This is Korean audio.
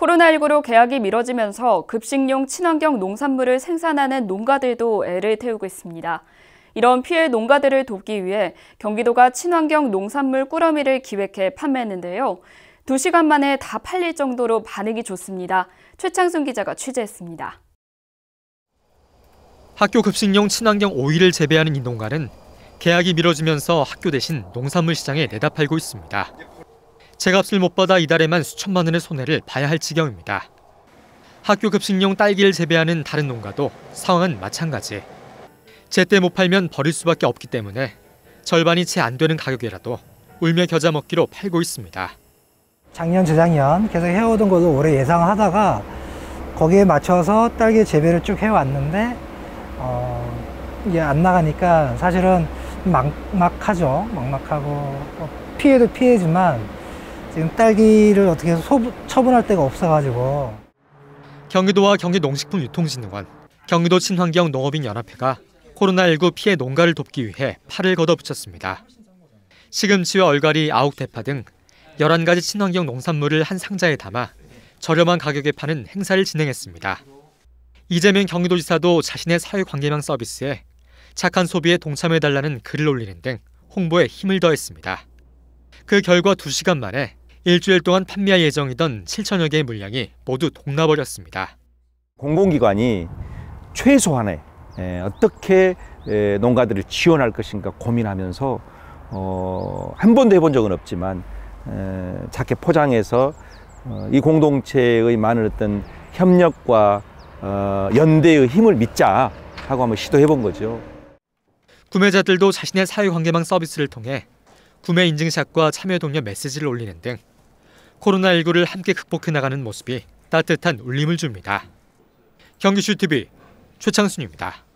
코로나19로 계약이 미뤄지면서 급식용 친환경 농산물을 생산하는 농가들도 애를 태우고 있습니다. 이런 피해 농가들을 돕기 위해 경기도가 친환경 농산물 꾸러미를 기획해 판매했는데요. 2시간 만에 다 팔릴 정도로 반응이 좋습니다. 최창순 기자가 취재했습니다. 학교 급식용 친환경 오이를 재배하는 이 농가는 계약이 미뤄지면서 학교 대신 농산물 시장에 내다 팔고 있습니다. 제값을 못 받아 이달에만 수천만 원의 손해를 봐야 할 지경입니다. 학교 급식용 딸기를 재배하는 다른 농가도 상황은 마찬가지. 제때 못 팔면 버릴 수밖에 없기 때문에 절반이 채 안 되는 가격이라도 울며 겨자 먹기로 팔고 있습니다. 작년, 재작년 계속 해오던 것을 올해 예상하다가 거기에 맞춰서 딸기 재배를 쭉 해왔는데 어, 이게 안 나가니까 사실은 막막하죠. 막막하고 뭐 피해도 피해지만 지금 딸기를 어떻게 해서 소부, 처분할 데가 없어가지고 경기도와 경기농식품유통진흥원, 경기도 친환경 농업인 연합회가 코로나19 피해 농가를 돕기 위해 팔을 걷어붙였습니다. 시금치와 얼갈이, 아욱대파 등 11가지 친환경 농산물을 한 상자에 담아 저렴한 가격에 파는 행사를 진행했습니다. 이재명 경기도지사도 자신의 사회관계망 서비스에 착한 소비에 동참해달라는 글을 올리는 등 홍보에 힘을 더했습니다. 그 결과 2시간 만에 일주일 동안 판매할 예정이던 7천여 개의 물량이 모두 동나버렸습니다. 공공기관이 최소한의 예, 어떻게 예, 농가들을 지원할 것인가 고민하면서 어, 한 번도 해본 적은 없지만 에, 작게 포장해서 어, 이 공동체의 많은 어떤 협력과 어, 연대의 힘을 믿자 하고 한번 시도해 본 거죠. 구매자들도 자신의 사회관계망 서비스를 통해 구매 인증샷과 참여 동료 메시지를 올리는 등 코로나19를 함께 극복해 나가는 모습이 따뜻한 울림을 줍니다. 경기슈 TV 최창순입니다.